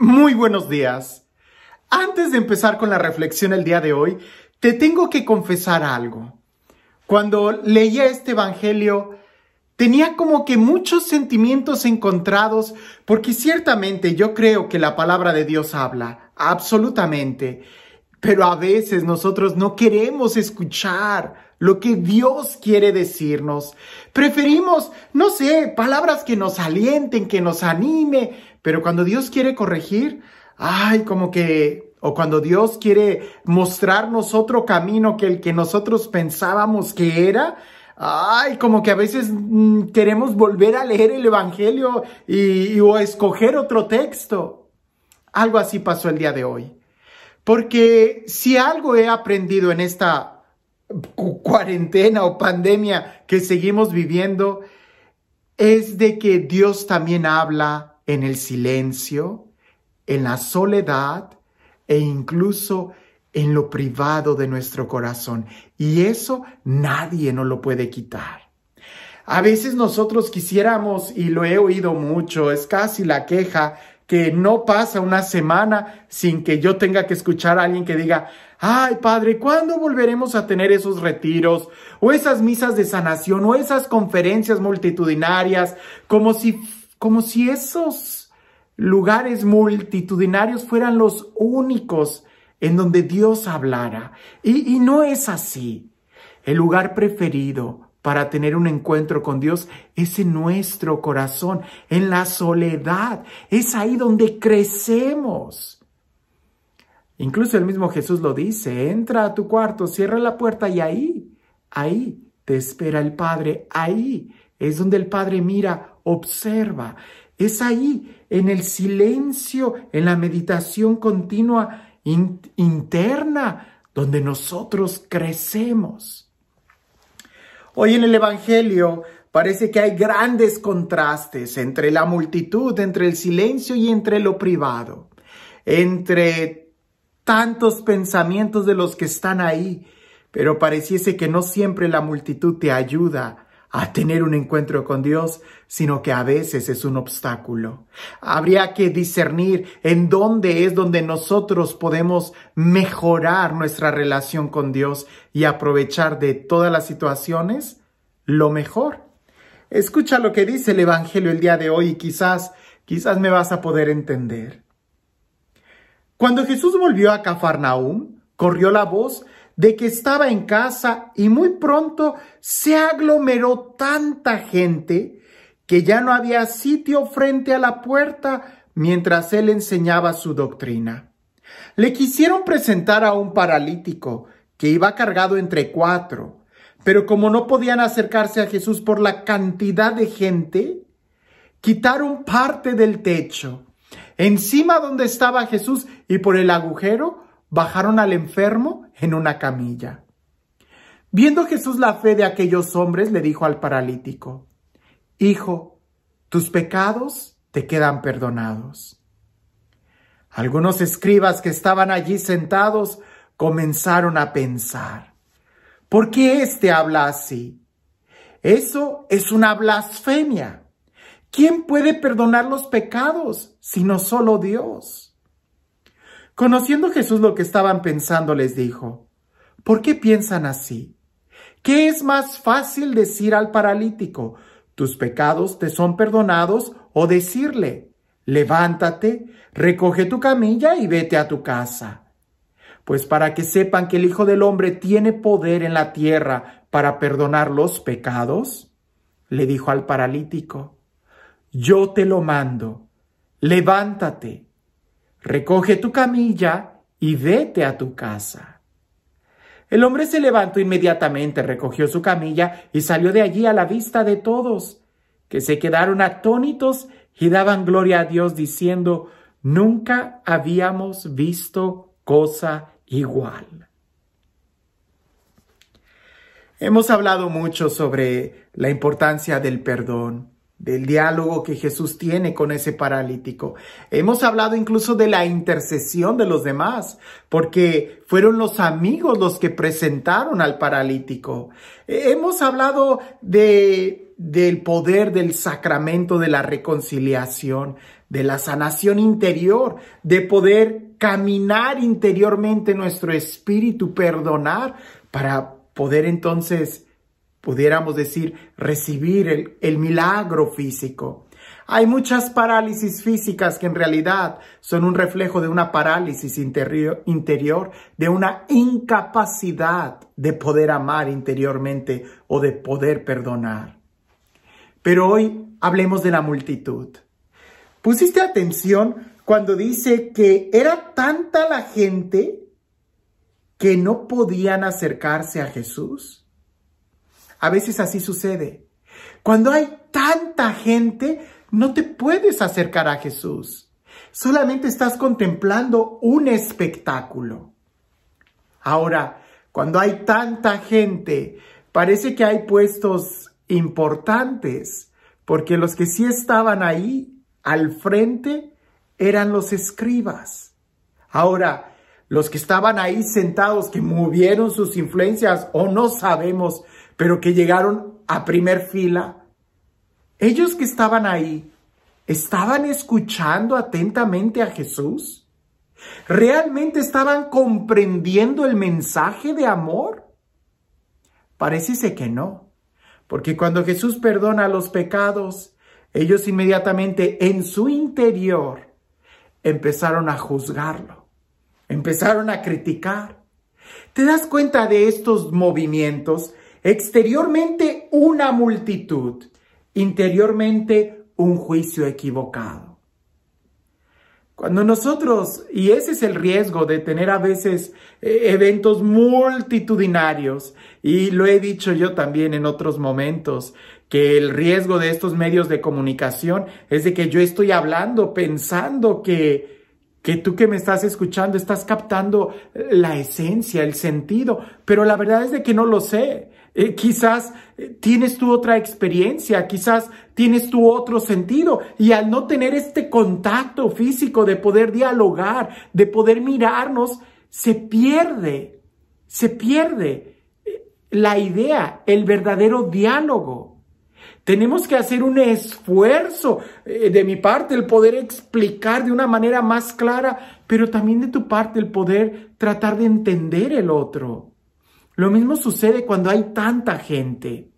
Muy buenos días. Antes de empezar con la reflexión el día de hoy, te tengo que confesar algo. Cuando leía este Evangelio, tenía como que muchos sentimientos encontrados, porque ciertamente yo creo que la palabra de Dios habla, absolutamente, pero a veces nosotros no queremos escuchar lo que Dios quiere decirnos. Preferimos, no sé, palabras que nos alienten, que nos anime, pero cuando Dios quiere corregir, ay, como que, o cuando Dios quiere mostrarnos otro camino que el que nosotros pensábamos que era, Ay, como que a veces mm, queremos volver a leer el Evangelio y, o escoger otro texto. Algo así pasó el día de hoy. Porque si algo he aprendido en esta cuarentena o pandemia que seguimos viviendo es de que Dios también habla en el silencio, en la soledad e incluso en lo privado de nuestro corazón. Y eso nadie nos lo puede quitar. A veces nosotros quisiéramos, y lo he oído mucho, es casi la queja, que no pasa una semana sin que yo tenga que escuchar a alguien que diga, ay Padre, ¿cuándo volveremos a tener esos retiros o esas misas de sanación o esas conferencias multitudinarias? Como si, como si esos lugares multitudinarios fueran los únicos en donde Dios hablara. Y, y no es así. El lugar preferido para tener un encuentro con Dios es en nuestro corazón, en la soledad. Es ahí donde crecemos. Incluso el mismo Jesús lo dice, entra a tu cuarto, cierra la puerta y ahí, ahí te espera el Padre, ahí es donde el Padre mira, observa. Es ahí, en el silencio, en la meditación continua interna, donde nosotros crecemos. Hoy en el Evangelio parece que hay grandes contrastes entre la multitud, entre el silencio y entre lo privado, entre tantos pensamientos de los que están ahí, pero pareciese que no siempre la multitud te ayuda a tener un encuentro con Dios, sino que a veces es un obstáculo. Habría que discernir en dónde es donde nosotros podemos mejorar nuestra relación con Dios y aprovechar de todas las situaciones lo mejor. Escucha lo que dice el Evangelio el día de hoy y quizás, quizás me vas a poder entender. Cuando Jesús volvió a Cafarnaúm, corrió la voz de que estaba en casa y muy pronto se aglomeró tanta gente que ya no había sitio frente a la puerta mientras él enseñaba su doctrina. Le quisieron presentar a un paralítico que iba cargado entre cuatro, pero como no podían acercarse a Jesús por la cantidad de gente, quitaron parte del techo, encima donde estaba Jesús y por el agujero bajaron al enfermo en una camilla. Viendo Jesús la fe de aquellos hombres, le dijo al paralítico, Hijo, tus pecados te quedan perdonados. Algunos escribas que estaban allí sentados comenzaron a pensar, ¿por qué éste habla así? Eso es una blasfemia. ¿Quién puede perdonar los pecados sino solo Dios? Conociendo Jesús lo que estaban pensando, les dijo, ¿por qué piensan así? ¿Qué es más fácil decir al paralítico, tus pecados te son perdonados, o decirle, levántate, recoge tu camilla y vete a tu casa? Pues para que sepan que el Hijo del Hombre tiene poder en la tierra para perdonar los pecados, le dijo al paralítico, yo te lo mando, levántate, recoge tu camilla y vete a tu casa. El hombre se levantó inmediatamente, recogió su camilla y salió de allí a la vista de todos, que se quedaron atónitos y daban gloria a Dios diciendo, nunca habíamos visto cosa igual. Hemos hablado mucho sobre la importancia del perdón del diálogo que Jesús tiene con ese paralítico. Hemos hablado incluso de la intercesión de los demás, porque fueron los amigos los que presentaron al paralítico. Eh, hemos hablado de, del poder del sacramento de la reconciliación, de la sanación interior, de poder caminar interiormente nuestro espíritu, perdonar, para poder entonces pudiéramos decir, recibir el, milagro físico. Hay muchas parálisis físicas que en realidad son un reflejo de una parálisis interior, interior, de una incapacidad de poder amar interiormente o de poder perdonar. Pero hoy hablemos de la multitud. ¿Pusiste atención cuando dice que era tanta la gente que no podían acercarse a Jesús? A veces así sucede. Cuando hay tanta gente, no te puedes acercar a Jesús. Solamente estás contemplando un espectáculo. Ahora, cuando hay tanta gente, parece que hay puestos importantes, porque los que sí estaban ahí al frente eran los escribas. Ahora, los que estaban ahí sentados, que movieron sus influencias o no sabemos pero que llegaron a primer fila, ellos que estaban ahí, ¿estaban escuchando atentamente a Jesús? ¿Realmente estaban comprendiendo el mensaje de amor? Parece que no, porque cuando Jesús perdona los pecados, ellos inmediatamente en su interior empezaron a juzgarlo, empezaron a criticar. ¿Te das cuenta de estos movimientos Exteriormente una multitud, interiormente un juicio equivocado. Cuando nosotros, y ese es el riesgo de tener a veces eh, eventos multitudinarios, y lo he dicho yo también en otros momentos, que el riesgo de estos medios de comunicación es de que yo estoy hablando pensando que que tú que me estás escuchando estás captando la esencia, el sentido, pero la verdad es de que no lo sé. Eh, quizás eh, tienes tú otra experiencia, quizás tienes tú otro sentido y al no tener este contacto físico de poder dialogar, de poder mirarnos, se pierde, se pierde eh, la idea, el verdadero diálogo. Tenemos que hacer un esfuerzo eh, de mi parte, el poder explicar de una manera más clara, pero también de tu parte el poder tratar de entender el otro. Lo mismo sucede cuando hay tanta gente.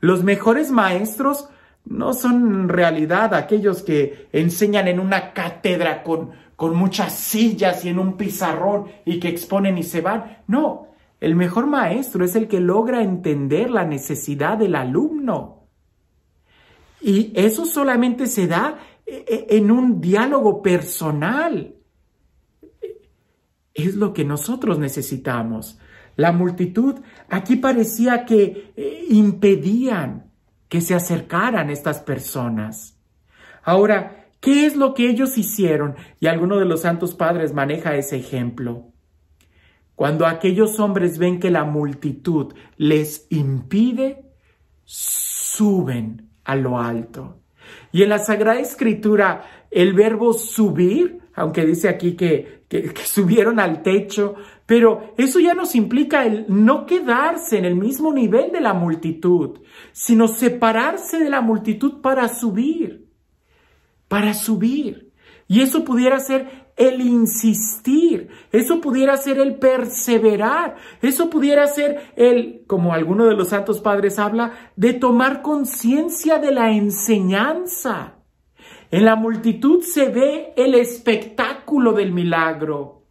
Los mejores maestros no son en realidad aquellos que enseñan en una cátedra con, con muchas sillas y en un pizarrón y que exponen y se van. No, el mejor maestro es el que logra entender la necesidad del alumno. Y eso solamente se da eh, eh, en un diálogo personal. Es lo que nosotros necesitamos. La multitud aquí parecía que eh, impedían que se acercaran estas personas. Ahora, ¿qué es lo que ellos hicieron? Y alguno de los santos padres maneja ese ejemplo. Cuando aquellos hombres ven que la multitud les impide, suben lo alto. Y en la Sagrada Escritura, el verbo subir, aunque dice aquí que, que, que, subieron al techo, pero eso ya nos implica el no quedarse en el mismo nivel de la multitud, sino separarse de la multitud para subir, para subir. Y eso pudiera ser el insistir, eso pudiera ser el perseverar, eso pudiera ser el, como alguno de los santos padres habla, de tomar conciencia de la enseñanza. En la multitud se ve el espectáculo del milagro.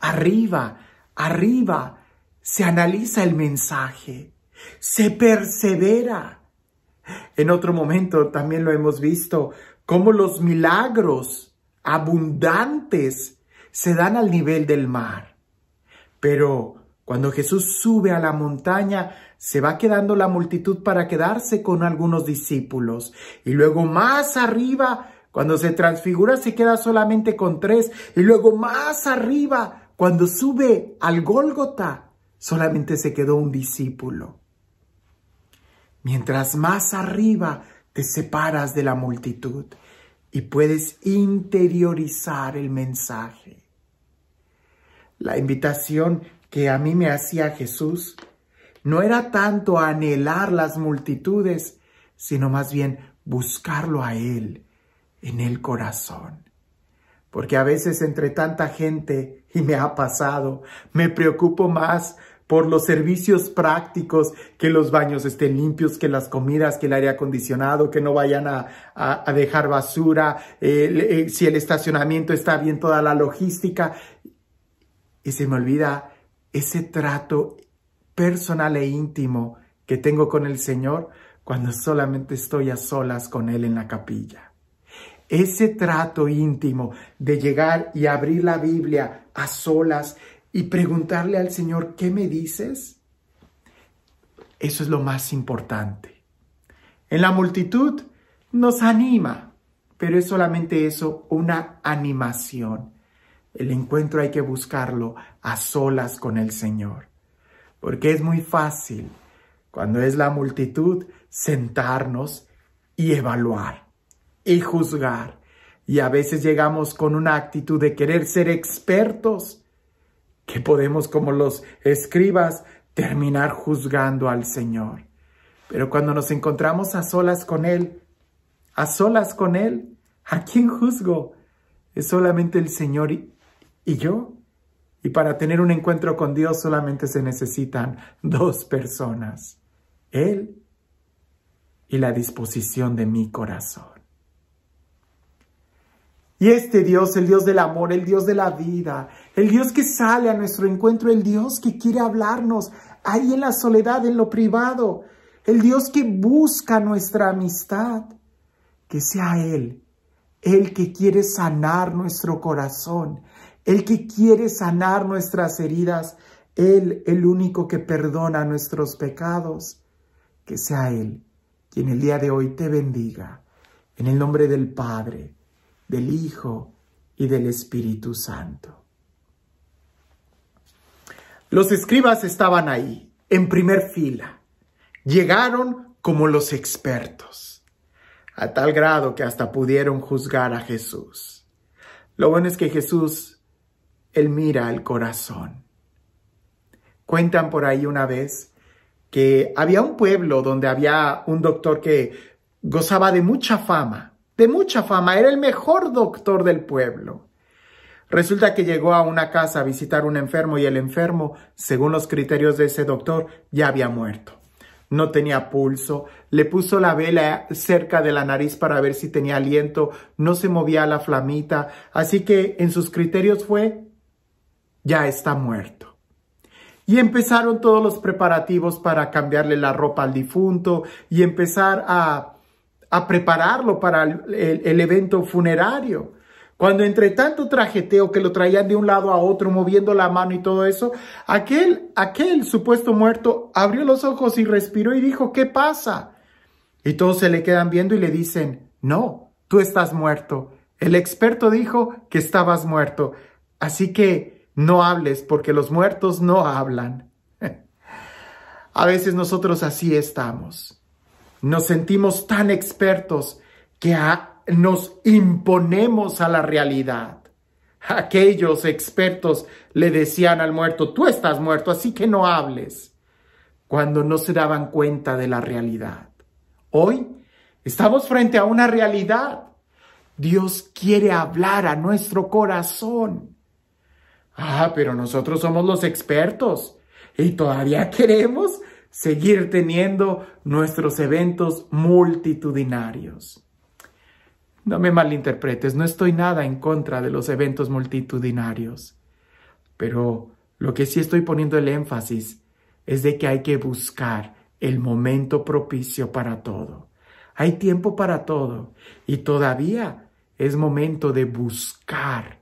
Arriba, arriba, se analiza el mensaje, se persevera. En otro momento también lo hemos visto, como los milagros abundantes se dan al nivel del mar. Pero cuando Jesús sube a la montaña, se va quedando la multitud para quedarse con algunos discípulos. Y luego más arriba, cuando se transfigura, se queda solamente con tres. Y luego más arriba, cuando sube al Gólgota, solamente se quedó un discípulo. Mientras más arriba te separas de la multitud, y puedes interiorizar el mensaje. La invitación que a mí me hacía Jesús no era tanto anhelar las multitudes, sino más bien buscarlo a Él en el corazón. Porque a veces entre tanta gente, y me ha pasado, me preocupo más por los servicios prácticos, que los baños estén limpios, que las comidas, que el aire acondicionado, que no vayan a, dejar basura, eh, si el estacionamiento está bien, toda la logística. Y se me olvida ese trato personal e íntimo que tengo con el Señor cuando solamente estoy a solas con Él en la capilla. Ese trato íntimo de llegar y abrir la Biblia a solas y preguntarle al Señor, ¿qué me dices? Eso es lo más importante. En la multitud nos anima, pero es solamente eso, una animación. El encuentro hay que buscarlo a solas con el Señor, porque es muy fácil, cuando es la multitud, sentarnos y evaluar y juzgar. Y a veces llegamos con una actitud de querer ser expertos que podemos, como los escribas, terminar juzgando al Señor. Pero cuando nos encontramos a solas con Él, a solas con Él, ¿a quién juzgo? Es solamente el Señor y, yo. Y para tener un encuentro con Dios solamente se necesitan dos personas, Él y la disposición de mi corazón. Y este Dios, el Dios del amor, el Dios de la vida, el Dios que sale a nuestro encuentro, el Dios que quiere hablarnos ahí en la soledad, en lo privado, el Dios que busca nuestra amistad, que sea Él, el que quiere sanar nuestro corazón, el que quiere sanar nuestras heridas, Él, el único que perdona nuestros pecados, que sea Él quien el día de hoy te bendiga. En el nombre del Padre, del Hijo y del Espíritu Santo. Los escribas estaban ahí, en primer fila. Llegaron como los expertos, a tal grado que hasta pudieron juzgar a Jesús. Lo bueno es que Jesús, Él mira el corazón. Cuentan por ahí una vez que había un pueblo donde había un doctor que gozaba de mucha fama de mucha fama, era el mejor doctor del pueblo. Resulta que llegó a una casa a visitar un enfermo y el enfermo, según los criterios de ese doctor, ya había muerto. No tenía pulso, le puso la vela cerca de la nariz para ver si tenía aliento, no se movía la flamita, así que en sus criterios fue, ya está muerto. Y empezaron todos los preparativos para cambiarle la ropa al difunto y empezar a a prepararlo para el, evento funerario. Cuando entre tanto trajeteo que lo traían de un lado a otro, moviendo la mano y todo eso, aquel, aquel supuesto muerto abrió los ojos y respiró y dijo, ¿qué pasa? Y todos se le quedan viendo y le dicen, no, tú estás muerto. El experto dijo que estabas muerto. Así que no hables porque los muertos no hablan. a veces nosotros así estamos. Nos sentimos tan expertos que nos imponemos a la realidad. Aquellos expertos le decían al muerto, tú estás muerto, así que no hables, cuando no se daban cuenta de la realidad. Hoy estamos frente a una realidad. Dios quiere hablar a nuestro corazón. Ah, pero nosotros somos los expertos y todavía queremos seguir teniendo nuestros eventos multitudinarios. No me malinterpretes, no estoy nada en contra de los eventos multitudinarios, pero lo que sí estoy poniendo el énfasis es de que hay que buscar el momento propicio para todo. Hay tiempo para todo y todavía es momento de buscar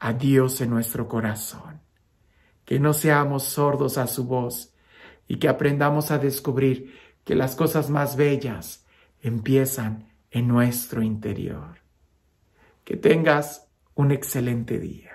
a Dios en nuestro corazón. Que no seamos sordos a su voz y que aprendamos a descubrir que las cosas más bellas empiezan en nuestro interior. Que tengas un excelente día.